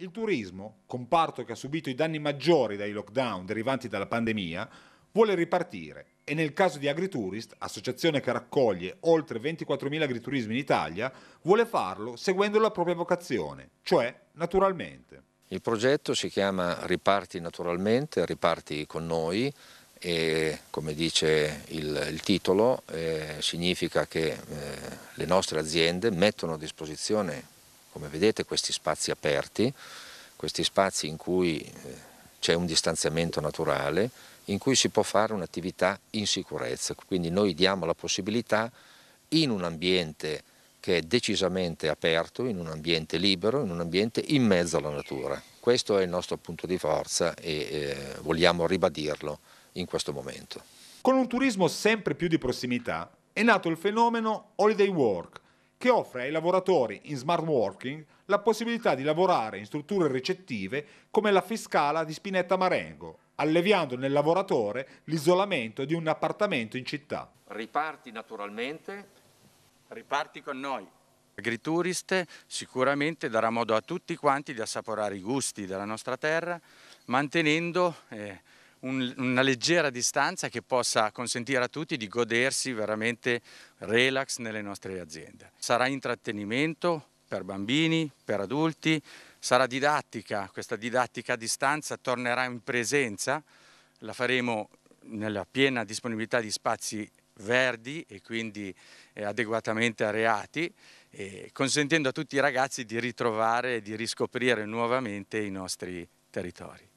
Il turismo, comparto che ha subito i danni maggiori dai lockdown derivanti dalla pandemia, vuole ripartire e nel caso di AgriTourist, associazione che raccoglie oltre 24.000 agriturismi in Italia, vuole farlo seguendo la propria vocazione, cioè naturalmente. Il progetto si chiama Riparti naturalmente, riparti con noi e come dice il, il titolo eh, significa che eh, le nostre aziende mettono a disposizione come vedete questi spazi aperti, questi spazi in cui eh, c'è un distanziamento naturale, in cui si può fare un'attività in sicurezza. Quindi noi diamo la possibilità in un ambiente che è decisamente aperto, in un ambiente libero, in un ambiente in mezzo alla natura. Questo è il nostro punto di forza e eh, vogliamo ribadirlo in questo momento. Con un turismo sempre più di prossimità è nato il fenomeno Holiday Work, che offre ai lavoratori in smart working la possibilità di lavorare in strutture ricettive come la Fiscala di Spinetta Marengo, alleviando nel lavoratore l'isolamento di un appartamento in città. Riparti naturalmente, riparti con noi. Agriturist sicuramente darà modo a tutti quanti di assaporare i gusti della nostra terra, mantenendo... Eh, un, una leggera distanza che possa consentire a tutti di godersi veramente relax nelle nostre aziende. Sarà intrattenimento per bambini, per adulti, sarà didattica, questa didattica a distanza tornerà in presenza, la faremo nella piena disponibilità di spazi verdi e quindi eh, adeguatamente areati, consentendo a tutti i ragazzi di ritrovare e di riscoprire nuovamente i nostri territori.